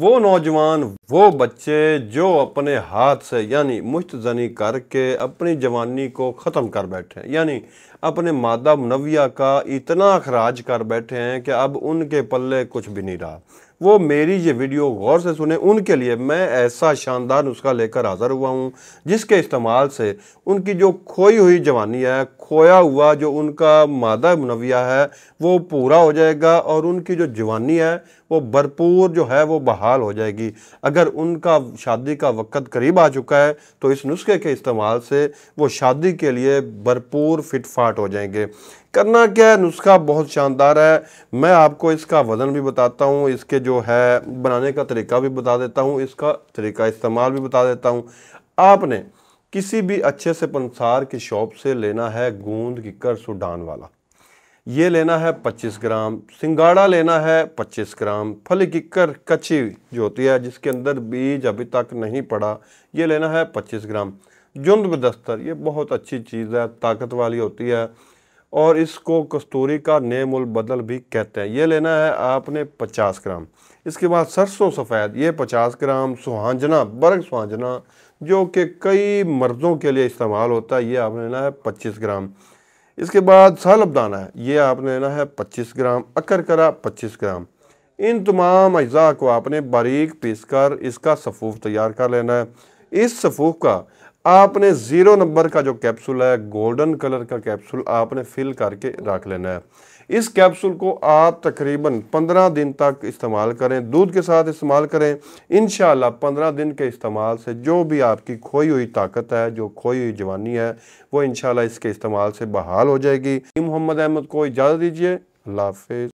वो नौजवान वो बच्चे जो अपने हाथ से यानी मुश्त जनी करके अपनी जवानी को ख़त्म कर बैठे हैं यानी अपने मादा मुनविया का इतना अखराज कर बैठे हैं कि अब उनके पल्ले कुछ भी नहीं रहा वो मेरी ये वीडियो गौर से सुने उनके लिए मैं ऐसा शानदार नुस्खा लेकर हाज़र हुआ हूँ जिसके इस्तेमाल से उनकी जो खोई हुई जवानी है खोया हुआ जो उनका मादा मुनविया है वो पूरा हो जाएगा और उनकी जो जवानी है वो भरपूर जो है वो बहाल हो जाएगी अगर उनका शादी का वक्त करीब आ चुका है तो इस नुस्खे के इस्तेमाल से वो शादी के लिए भरपूर फिटफाट हो जाएंगे करना क्या है नुस्खा बहुत शानदार है मैं आपको इसका वज़न भी बताता हूँ इसके जो है बनाने का तरीका भी बता देता हूँ इसका तरीका इस्तेमाल भी बता देता हूँ आपने किसी भी अच्छे से पंसार की शॉप से लेना है गूंद किकर सुडान वाला ये लेना है 25 ग्राम सिंगाड़ा लेना है 25 ग्राम फली किक्कर कच्ची जो होती है जिसके अंदर बीज अभी तक नहीं पड़ा ये लेना है 25 ग्राम जुंद बदस्तर ये बहुत अच्छी चीज़ है ताकत वाली होती है और इसको कस्तूरी का नेमुल बदल भी कहते हैं ये लेना है आपने पचास ग्राम इसके बाद सरसों सफ़ेद ये पचास ग्राम सुहांजना बर्ग सुहांजना जो कि कई मर्दों के लिए इस्तेमाल होता है ये आपने लेना है पच्चीस ग्राम इसके बाद सालब दाना है ये आपने लेना है पच्चीस ग्राम अकरकरा पच्चीस ग्राम इन तमाम अज्जा को आपने बारीक पीस कर इसका सफ़ूफ तैयार कर लेना है इस सफ़ूफ का आपने ज़ीरो नंबर का जो कैप्सूल है गोल्डन कलर का कैप्सूल आपने फिल करके रख लेना है इस कैप्सूल को आप तकरीबन 15 दिन तक इस्तेमाल करें दूध के साथ इस्तेमाल करें इन 15 दिन के इस्तेमाल से जो भी आपकी खोई हुई ताकत है जो खोई हुई जवानी है वो इन इसके इस्तेमाल से बहाल हो जाएगी मोहम्मद अहमद को इजाज़त दीजिए अल्लाह हाफिज़